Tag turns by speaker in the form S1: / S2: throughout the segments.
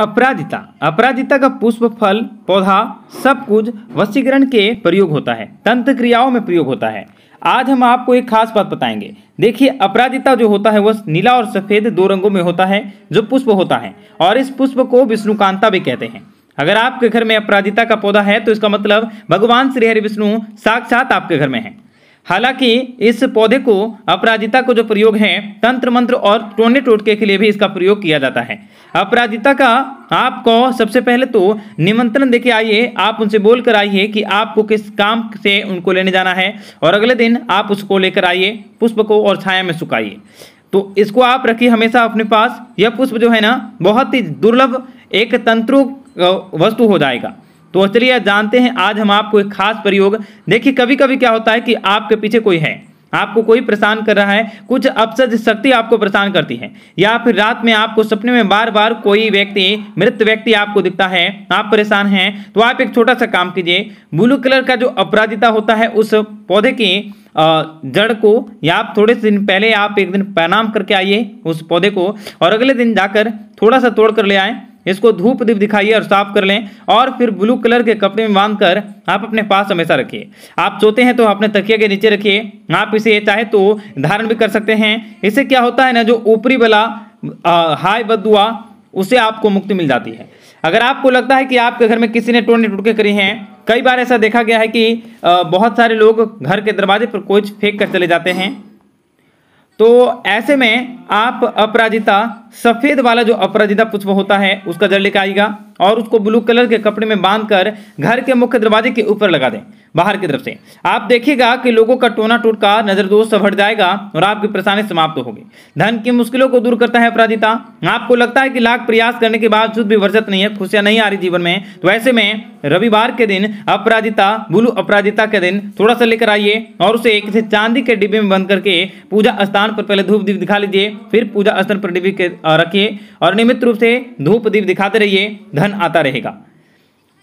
S1: अपराधिता अपराधिता का पुष्प फल पौधा सब कुछ वशीकरण के प्रयोग होता है तंत्र क्रियाओं में प्रयोग होता है आज हम आपको एक खास बात बताएंगे देखिए अपराधिता जो होता है वह नीला और सफ़ेद दो रंगों में होता है जो पुष्प होता है और इस पुष्प को विष्णुकांता भी कहते हैं अगर आपके घर में अपराधिता का पौधा है तो इसका मतलब भगवान श्रीहरि विष्णु साक्षात आपके घर में है हालांकि इस पौधे को अपराजिता को जो प्रयोग है तंत्र मंत्र और टोने टोटके के लिए भी इसका प्रयोग किया जाता है अपराजिता का आपको सबसे पहले तो निमंत्रण देके आइए आप उनसे बोल कर आइए कि आपको किस काम से उनको लेने जाना है और अगले दिन आप उसको लेकर आइए पुष्प को और छाया में सुखाइए तो इसको आप रखिए हमेशा अपने पास यह पुष्प जो है ना बहुत ही दुर्लभ एक तंत्रु वस्तु हो जाएगा तो चलिए जानते हैं आज हम आपको एक खास प्रयोग देखिए कभी कभी क्या होता है कि आपके पीछे कोई है आपको कोई परेशान कर रहा है कुछ अपसज शक्ति आपको परेशान करती है या फिर रात में आपको सपने में बार बार कोई व्यक्ति मृत व्यक्ति आपको दिखता है आप परेशान हैं तो आप एक छोटा सा काम कीजिए ब्लू कलर का जो अपराजिता होता है उस पौधे की जड़ को या आप थोड़े से दिन पहले आप एक दिन प्रणाम करके आइए उस पौधे को और अगले दिन जाकर थोड़ा सा तोड़ कर ले आएँ इसको धूप दीप दिखाइए और साफ कर लें और फिर ब्लू कलर के कपड़े में बांध कर आप अपने पास हमेशा रखिए आप सोते हैं तो अपने तकिया के नीचे रखिए आप इसे चाहे तो धारण भी कर सकते हैं इससे क्या होता है ना जो ऊपरी वाला हाय बदुआ उसे आपको मुक्ति मिल जाती है अगर आपको लगता है कि आपके घर में किसी ने टोने टुटके करी हैं कई बार ऐसा देखा गया है कि बहुत सारे लोग घर के दरवाजे पर कोच फेंक कर चले जाते हैं तो ऐसे में आप अपराजिता सफ़ेद वाला जो अपराजिता पुष्प होता है उसका जल लेकर आएगा और उसको ब्लू कलर के कपड़े में बांधकर घर के मुख्य दरवाजे के ऊपर लगा दें बाहर की तरफ से आप देखिएगा कि लोगों का टोना टोटका नजर दोष हट जाएगा और आपकी परेशानी समाप्त तो होगी धन की मुश्किलों को दूर करता है अपराजिता आपको लगता है कि लाख प्रयास करने के बावजूद भी वर्षत नहीं है खुशियां नहीं आ रही जीवन में तो ऐसे में रविवार के दिन अपराजिता ब्लू अपराजिता के दिन थोड़ा सा लेकर आइए और उसे किसी चांदी के डिब्बे में बंद करके पूजा स्थान पर पहले धूप दीप दिखा लीजिए फिर पूजा स्थान पर डिब्बे के रखिए और नियमित रूप से धूप दीप दिखाते रहिए धन आता रहेगा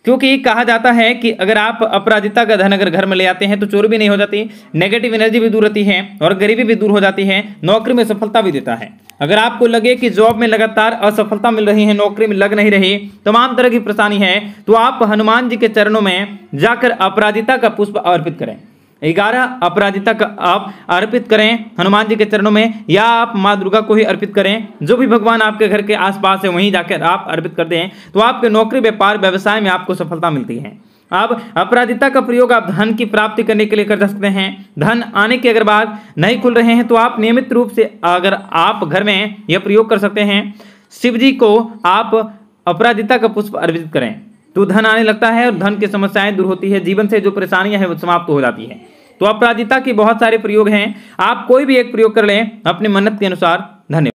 S1: क्योंकि कहा जाता है कि अगर आप अपराजिता का धन अगर घर में ले आते हैं तो चोरी भी नहीं हो जाती नेगेटिव एनर्जी भी दूर रहती है और गरीबी भी दूर हो जाती है नौकरी में सफलता भी देता है अगर आपको लगे कि जॉब में लगातार असफलता मिल रही है नौकरी में लग नहीं रही तमाम तरह की परेशानी है तो आप हनुमान जी के चरणों में जाकर अपराजिता का पुष्प अर्पित करें ग्यारह अपराधिता का आप अर्पित करें हनुमान जी के चरणों में या आप माँ दुर्गा को ही अर्पित करें जो भी भगवान आपके घर के आसपास है वहीं जाकर आप अर्पित करते हैं तो आपके नौकरी व्यापार व्यवसाय में आपको सफलता मिलती है अब अपराधिता का प्रयोग आप धन की प्राप्ति करने के लिए कर सकते हैं धन आने के अगर बाद नहीं खुल रहे हैं तो आप नियमित रूप से अगर आप घर में यह प्रयोग कर सकते हैं शिव जी को आप अपराधिता का पुष्प अर्पित करें तो धन आने लगता है और धन की समस्याएं दूर होती है जीवन से जो परेशानियां हैं वो समाप्त हो जाती है तो अपराजिता के बहुत सारे प्रयोग हैं आप कोई भी एक प्रयोग कर लें अपने मन्नत के अनुसार धन्यवाद